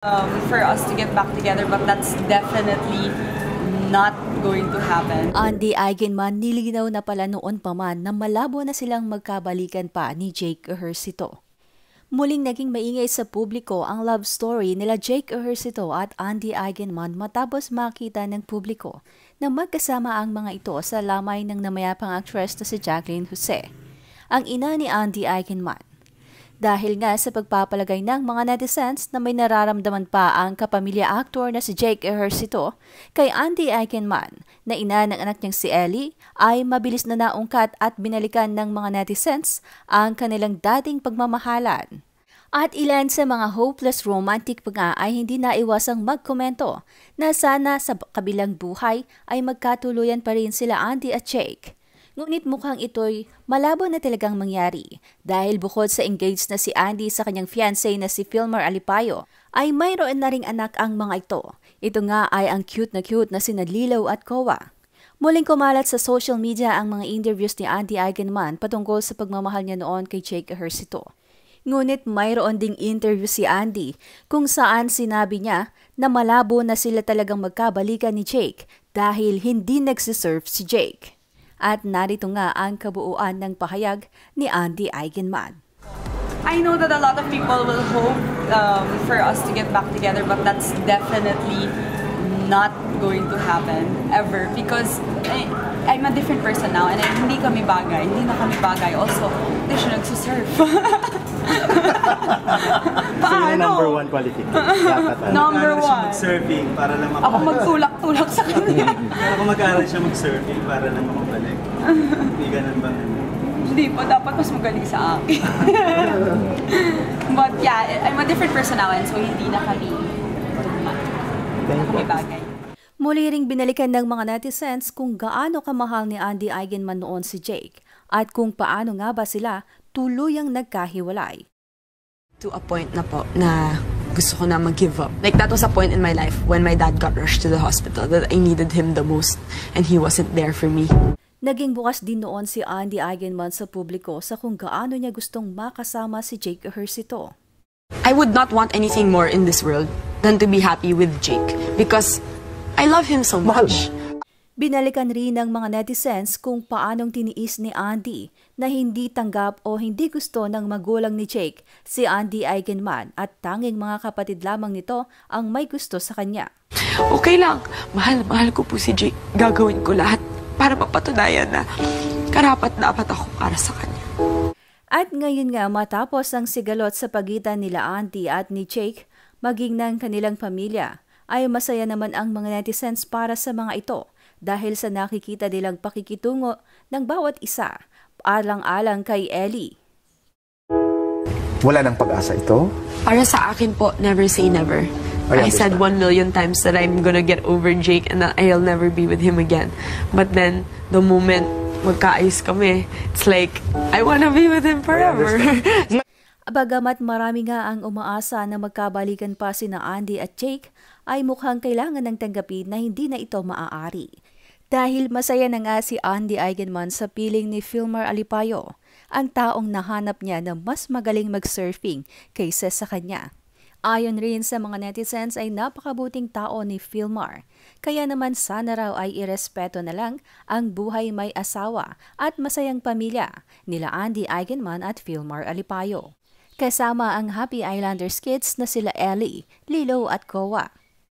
Um, for us to get back together but that's definitely not going to happen. Andy Eigenman nilinaw na pala noon pa man na malabo na silang magkabalikan pa ni Jake Ehersito. Muling naging maingay sa publiko ang love story nila Jake Ehersito at Andy Eigenman matapos makita ng publiko na magkasama ang mga ito sa lamay ng namayapang actress na si Jacqueline Jose, ang ina ni Andy Eigenman. Dahil nga sa pagpapalagay ng mga netizens na may nararamdaman pa ang kapamilya actor na si Jake Ejercito kay Andy Eichenman na ina ng anak niyang si Ellie ay mabilis na naungkat at binalikan ng mga netizens ang kanilang dating pagmamahalan. At ilan sa mga hopeless romantic pa nga ay hindi naiwasang magkomento na sana sa kabilang buhay ay magkatuluyan pa rin sila Andy at Jake. Ngunit mukhang ito'y malabo na talagang mangyari dahil bukod sa engaged na si Andy sa kanyang fiancé na si Filmer Alipayo, ay mayroon na ring anak ang mga ito. Ito nga ay ang cute na cute na si Lilo at Kowa. Muling kumalat sa social media ang mga interviews ni Andy Eigenman patungkol sa pagmamahal niya noon kay Jake Ejercito. Ngunit mayroon ding interview si Andy kung saan sinabi niya na malabo na sila talagang magkabalikan ni Jake dahil hindi nagsiserve si Jake. At narito nga ang kabuuan ng pahayag ni Andy Eigenman. I know that a lot of people will hope um, for us to get back together, but that's definitely not going to happen ever because I, I'm a different person now and I, hindi kami bagay, hindi na kami bagay. Also, hindi siya nagsusurf. Paano? So number one quality. Dapat, ano? number Mag-aral one. surfing para lang makapalik. Ako magtulak-tulak sa kanya. Pero kung mag-aaral siya mag-surfing para lang makapalik. Hindi ganun ba? Hindi po, dapat mas magaling sa akin. But yeah, I'm a different person now and so hindi na kami Thank you. Muli ring binalikan ng mga netizens kung gaano kamahal ni Andy Eigenman noon si Jake at kung paano nga ba sila tuluyang nagkahiwalay. To a point na po na gusto ko na mag-give up. Like that was a point in my life when my dad got rushed to the hospital that I needed him the most and he wasn't there for me. Naging bukas din noon si Andy Eigenman sa publiko sa kung gaano niya gustong makasama si Jake Hersito. I would not want anything more in this world than to be happy with Jake because I love him so much. Binalikan rin ng mga netizens kung paanong tiniis ni Andy na hindi tanggap o hindi gusto ng magulang ni Jake si Andy Eigenman at tanging mga kapatid lamang nito ang may gusto sa kanya. Okay lang, mahal-mahal ko po si Jake. Gagawin ko lahat para mapatunayan na karapat dapat ako para sa kanya. At ngayon nga matapos ang sigalot sa pagitan nila Andy at ni Jake, maging ng kanilang pamilya, ay masaya naman ang mga netizens para sa mga ito dahil sa nakikita nilang pakikitungo ng bawat isa, alang-alang kay Ellie. Wala ng pag-asa ito? Para sa akin po, never say never. I, I said one million times that I'm gonna get over Jake and that I'll never be with him again. But then, the moment magkaayos kami, it's like, I wanna be with him forever. Bagamat marami nga ang umaasa na magkabalikan pa sina Andy at Jake, ay mukhang kailangan ng tanggapin na hindi na ito maaari. Dahil masaya na nga si Andy Eigenman sa piling ni Filmer Alipayo, ang taong nahanap niya na mas magaling mag-surfing kaysa sa kanya. Ayon rin sa mga netizens ay napakabuting tao ni Filmar. Kaya naman sana raw ay irespeto na lang ang buhay may asawa at masayang pamilya nila Andy Eigenman at Filmar Alipayo kasama ang Happy Islanders Kids na sila Ellie, Lilo at Koa.